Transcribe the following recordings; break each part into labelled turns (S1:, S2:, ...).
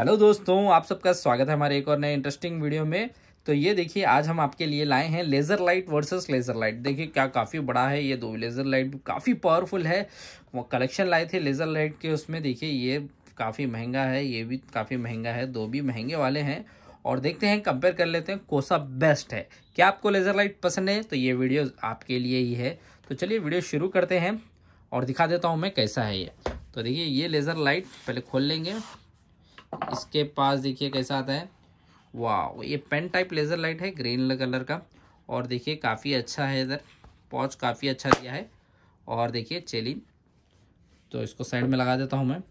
S1: hello दोस्तों आप सबका स्वागत है हमारे एक और नए इंटरेस्टिंग वीडियो में तो ये देखिए आज हम आपके लिए लाए हैं laser light versus laser light देखिए क्या काफ़ी बड़ा है ये दो लेज़र लाइट काफ़ी पावरफुल है वो कलेक्शन लाए थे लेज़र लाइट के उसमें देखिए ये काफ़ी महंगा है ये भी काफ़ी महंगा है दो भी महंगे वाले हैं और देखते हैं कंपेयर कर लेते हैं कोसा बेस्ट है क्या आपको लेज़र लाइट पसंद है तो ये वीडियो आपके लिए ही है तो चलिए वीडियो शुरू करते हैं और दिखा देता हूँ मैं कैसा है ये तो देखिए ये लेज़र लाइट पहले खोल लेंगे इसके पास देखिए कैसा आता है वाह ये पेन टाइप लेज़र लाइट है ग्रीन कलर का और देखिए काफ़ी अच्छा है इधर पॉच काफ़ी अच्छा दिया है और देखिए चेली तो इसको साइड में लगा देता हूँ मैं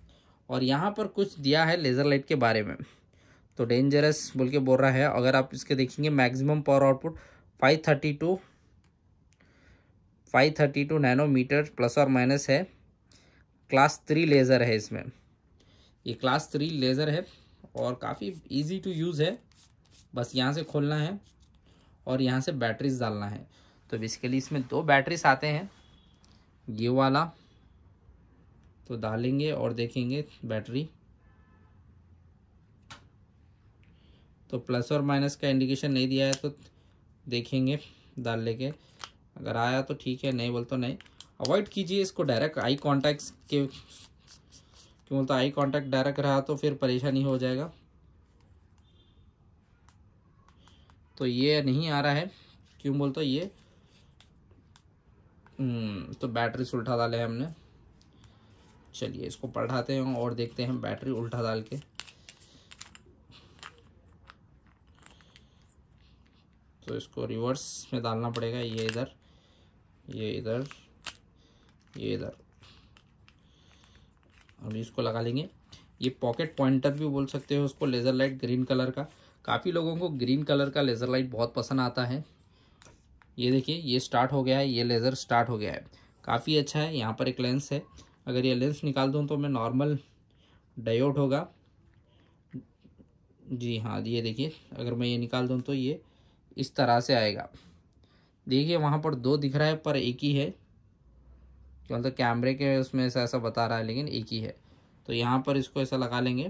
S1: और यहाँ पर कुछ दिया है लेज़र लाइट के बारे में तो डेंजरस बोल के बोल रहा है अगर आप इसके देखेंगे maximum power output 532 532 nanometre plus और माइनस है क्लास थ्री लेज़र है इसमें ये क्लास थ्री लेज़र है और काफ़ी इजी टू यूज़ है बस यहाँ से खोलना है और यहाँ से बैटरीज डालना है तो बेसिकली इसमें दो बैटरीज आते हैं ये वाला तो डालेंगे और देखेंगे बैटरी तो प्लस और माइनस का इंडिकेशन नहीं दिया है तो देखेंगे डाल लेके अगर आया तो ठीक है नहीं बोल तो नहीं अवॉइड कीजिए इसको डायरेक्ट आई कॉन्टैक्ट के क्यों तो बोलता आई कांटेक्ट डायरेक्ट रहा तो फिर परेशानी हो जाएगा तो ये नहीं आ रहा है क्यों बोलता ये हम्म, तो बैटरी से उल्टा डाले हमने चलिए इसको पढ़ाते हैं और देखते हैं बैटरी उल्टा डाल के तो इसको रिवर्स में डालना पड़ेगा ये इधर ये इधर ये इधर हम इसको लगा लेंगे ये पॉकेट पॉइंटर भी बोल सकते हो उसको लेज़र लाइट ग्रीन कलर का काफ़ी लोगों को ग्रीन कलर का लेज़र लाइट बहुत पसंद आता है ये देखिए ये स्टार्ट हो गया है ये लेज़र स्टार्ट हो गया है काफ़ी अच्छा है यहाँ पर एक लेंस है अगर ये लेंस निकाल दूँ तो मैं नॉर्मल डायोड होगा जी हाँ ये देखिए अगर मैं ये निकाल दूँ तो ये इस तरह से आएगा देखिए वहाँ पर दो दिख रहा है पर एक ही है मतलब कैमरे के उसमें ऐसा ऐसा बता रहा है लेकिन एक ही है तो यहाँ पर इसको ऐसा लगा लेंगे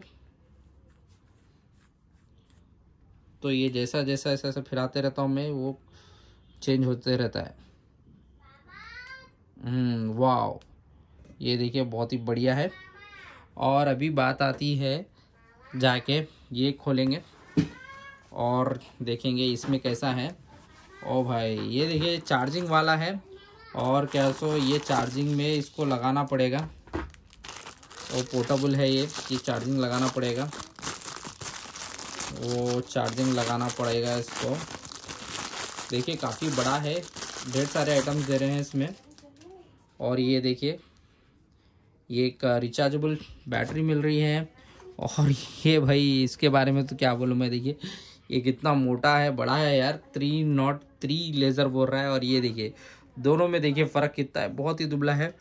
S1: तो ये जैसा जैसा ऐसा ऐसा फिराते रहता हूँ मैं वो चेंज होते रहता है वाह हम्म, ये देखिए बहुत ही बढ़िया है और अभी बात आती है जाके ये खोलेंगे और देखेंगे इसमें कैसा है ओ भाई ये देखिए चार्जिंग वाला है और क्या सो ये चार्जिंग में इसको लगाना पड़ेगा वो तो पोर्टेबल है ये ये चार्जिंग लगाना पड़ेगा वो चार्जिंग लगाना पड़ेगा इसको देखिए काफ़ी बड़ा है ढेर सारे आइटम्स दे रहे हैं इसमें और ये देखिए ये एक रिचार्जेबल बैटरी मिल रही है और ये भाई इसके बारे में तो क्या बोलूँ मैं देखिए ये कितना मोटा है बड़ा है यार थ्री नॉट थ्री लेज़र बोल रहा है और ये देखिए दोनों में देखिए फ़र्क कितना है बहुत ही दुबला है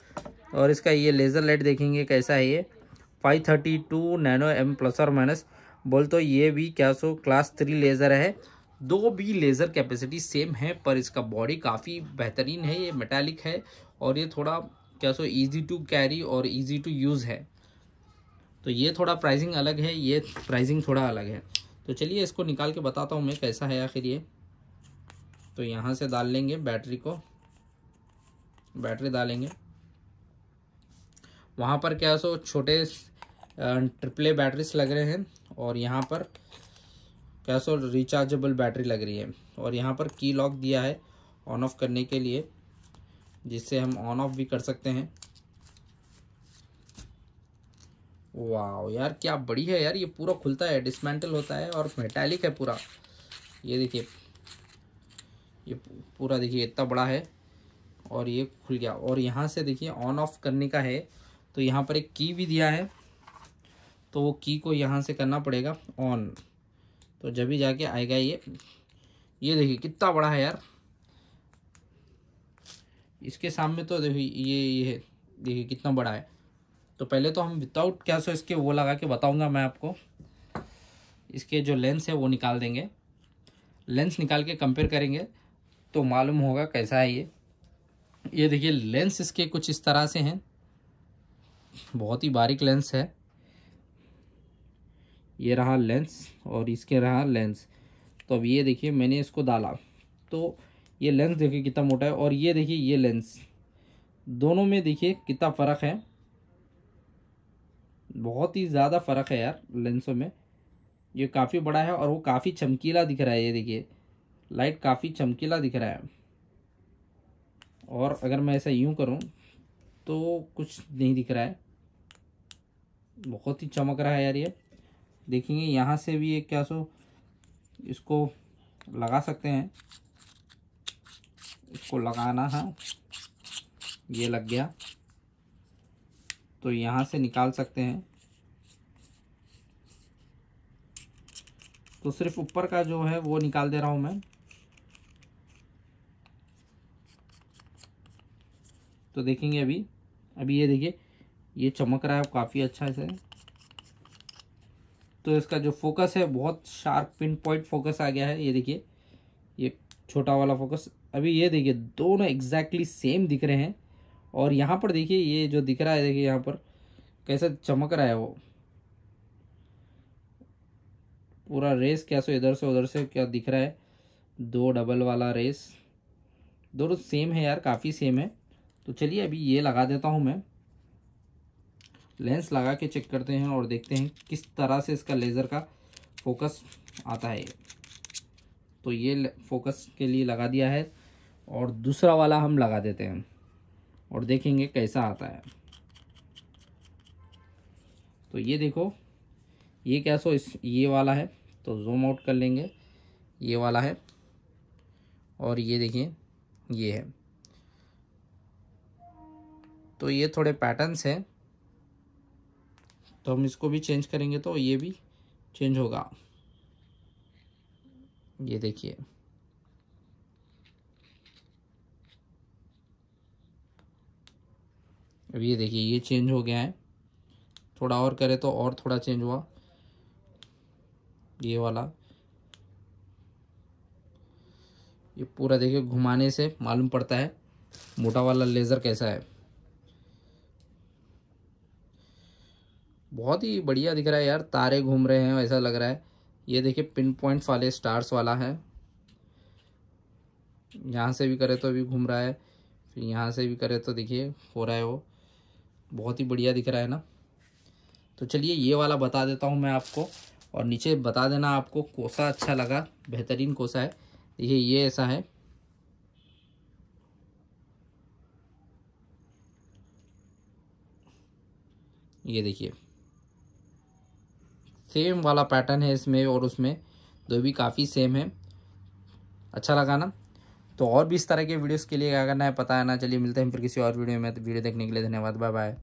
S1: और इसका ये लेज़र लाइट देखेंगे कैसा है ये five thirty two nano M plus और माइनस बोल तो ये भी क्या सो क्लास थ्री लेज़र है दो भी लेज़र कैपेसिटी सेम है पर इसका बॉडी काफ़ी बेहतरीन है ये मेटालिक है और ये थोड़ा क्या सो ईजी टू कैरी और ईजी टू यूज़ है तो ये थोड़ा प्राइसिंग अलग है ये प्राइसिंग थोड़ा अलग है तो चलिए इसको निकाल के बताता हूँ मैं कैसा है आखिर ये तो यहाँ से डाल लेंगे बैटरी को बैटरी डालेंगे वहाँ पर क्या सो छोटे ट्रिपले बैटरीज लग रहे हैं और यहाँ पर क्या सो रिचार्जेबल बैटरी लग रही है और यहाँ पर की लॉक दिया है ऑन ऑफ करने के लिए जिससे हम ऑन ऑफ भी कर सकते हैं वाह यार क्या बड़ी है यार ये पूरा खुलता है डिसमेंटल होता है और मेटालिक है पूरा ये देखिए ये पूरा देखिए इतना बड़ा है और ये खुल गया और यहाँ से देखिए ऑन ऑफ करने का है तो यहाँ पर एक की भी दिया है तो वो की को यहाँ से करना पड़ेगा ऑन तो जब भी जाके आएगा ये ये देखिए कितना बड़ा है यार इसके सामने तो देखिए ये ये देखिए कितना बड़ा है तो पहले तो हम विदाउट क्या सो इसके वो लगा के बताऊंगा मैं आपको इसके जो लेंस है वो निकाल देंगे लेंस निकाल के कंपेयर करेंगे तो मालूम होगा कैसा है ये ये देखिए लेंस इसके कुछ इस तरह से हैं बहुत ही बारीक लेंस है ये रहा लेंस और इसके रहा लेंस तो अब ये देखिए मैंने इसको डाला तो ये लेंस देखिए कितना मोटा है और ये देखिए ये लेंस दोनों में देखिए कितना फ़र्क है बहुत ही ज़्यादा फ़र्क है यार लेंसों में ये काफ़ी बड़ा है और वो काफ़ी चमकीला दिख रहा है ये देखिए लाइट काफ़ी चमकीला दिख रहा है और अगर मैं ऐसा यूँ करूँ तो कुछ नहीं दिख रहा है बहुत ही चमक रहा है यार ये देखेंगे यहाँ से भी एक क्या सो इसको लगा सकते हैं इसको लगाना है हाँ, ये लग गया तो यहाँ से निकाल सकते हैं तो सिर्फ ऊपर का जो है वो निकाल दे रहा हूँ मैं तो देखेंगे अभी अभी ये देखिए ये चमक रहा है काफ़ी अच्छा इसे तो इसका जो फोकस है बहुत शार्प पिन पॉइंट फोकस आ गया है ये देखिए ये छोटा वाला फोकस अभी ये देखिए दोनों एग्जैक्टली सेम दिख रहे हैं और यहाँ पर देखिए ये जो दिख रहा है देखिए यहाँ पर कैसा चमक रहा है वो पूरा रेस कैसे इधर से उधर से क्या दिख रहा है दो डबल वाला रेस दोनों सेम है यार काफ़ी सेम है तो चलिए अभी ये लगा देता हूँ मैं लेंस लगा के चेक करते हैं और देखते हैं किस तरह से इसका लेज़र का फोकस आता है तो ये फोकस के लिए लगा दिया है और दूसरा वाला हम लगा देते हैं और देखेंगे कैसा आता है तो ये देखो ये क्या सो इस ये वाला है तो जूम आउट कर लेंगे ये वाला है और ये देखिए ये है तो ये थोड़े पैटर्न्स हैं तो हम इसको भी चेंज करेंगे तो ये भी चेंज होगा ये देखिए अब ये देखिए ये चेंज हो गया है थोड़ा और करें तो और थोड़ा चेंज हुआ ये वाला ये पूरा देखिए घुमाने से मालूम पड़ता है मोटा वाला लेज़र कैसा है बहुत ही बढ़िया दिख रहा है यार तारे घूम रहे हैं ऐसा लग रहा है ये देखिए पिन पॉइंट वाले स्टार्स वाला है यहाँ से भी करे तो अभी घूम रहा है फिर यहाँ से भी करे तो देखिए हो रहा है वो बहुत ही बढ़िया दिख रहा है ना तो चलिए ये वाला बता देता हूँ मैं आपको और नीचे बता देना आपको कोसा अच्छा लगा बेहतरीन कोसा है देखिए ये ऐसा है ये देखिए सेम वाला पैटर्न है इसमें और उसमें दो भी काफ़ी सेम है अच्छा लगा ना तो और भी इस तरह के वीडियोस के लिए क्या करना है पता है ना चलिए मिलते हैं फिर किसी और वीडियो में तो वीडियो देखने के लिए धन्यवाद बाय बाय